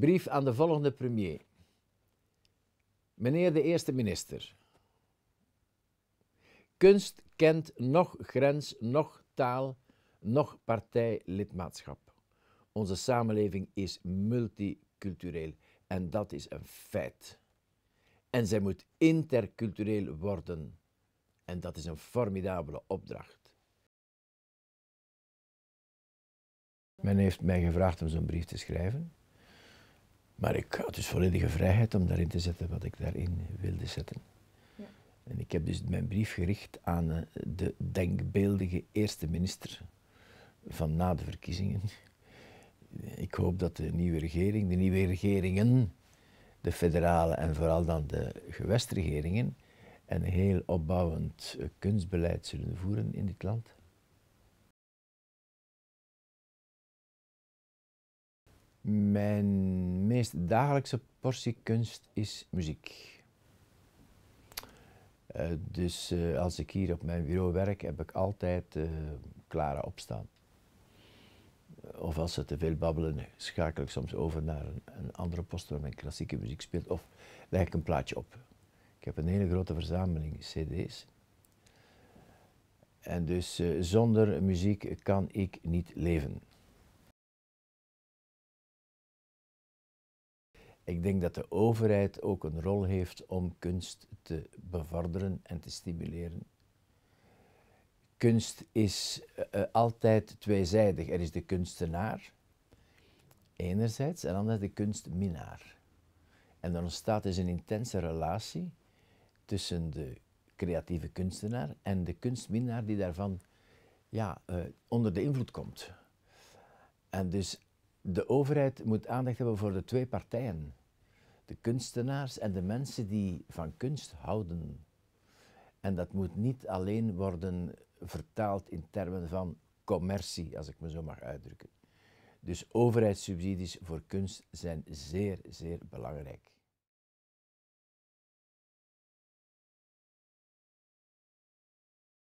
Brief aan de volgende premier. Meneer de eerste minister. Kunst kent nog grens, nog taal, nog partijlidmaatschap. Onze samenleving is multicultureel en dat is een feit. En zij moet intercultureel worden. En dat is een formidabele opdracht. Men heeft mij gevraagd om zo'n brief te schrijven. Maar ik had dus volledige vrijheid om daarin te zetten wat ik daarin wilde zetten. En ik heb dus mijn brief gericht aan eh, de denkbeeldige eerste minister van na de verkiezingen. Ik hoop dat de nieuwe regering, de nieuwe regeringen, de federale en vooral dan de gewestregeringen, een heel opbouwend eh, kunstbeleid zullen voeren in dit land. Mijn meest dagelijkse portie kunst is muziek. Eh, dus eh, als ik hier op mijn bureau werk, heb ik altijd uh, Clara opstaan. Of als ze te veel babbelen, schakel ik soms over naar een, een andere post waar mijn klassieke muziek speelt. Of leg ik een plaatje op. Ik heb een hele grote verzameling cd's. En dus zonder muziek kan ik niet leven. Ik denk dat de overheid ook een rol heeft om kunst te bevorderen en te stimuleren. Kunst is eh, eh, altijd tweezijdig. Er is de kunstenaar, enerzijds, en anderzijds de kunstminaar. En dan ontstaat dus een intense relatie tussen de creatieve kunstenaar en de kunstminnaar die daarvan ja, eh, onder de invloed komt. En dus de overheid moet aandacht hebben voor de twee partijen. De kunstenaars en de mensen die van kunst houden. En dat moet niet alleen worden vertaald in termen van commercie, als ik me zo mag uitdrukken. Dus overheidssubsidies voor kunst zijn zeer, zeer belangrijk.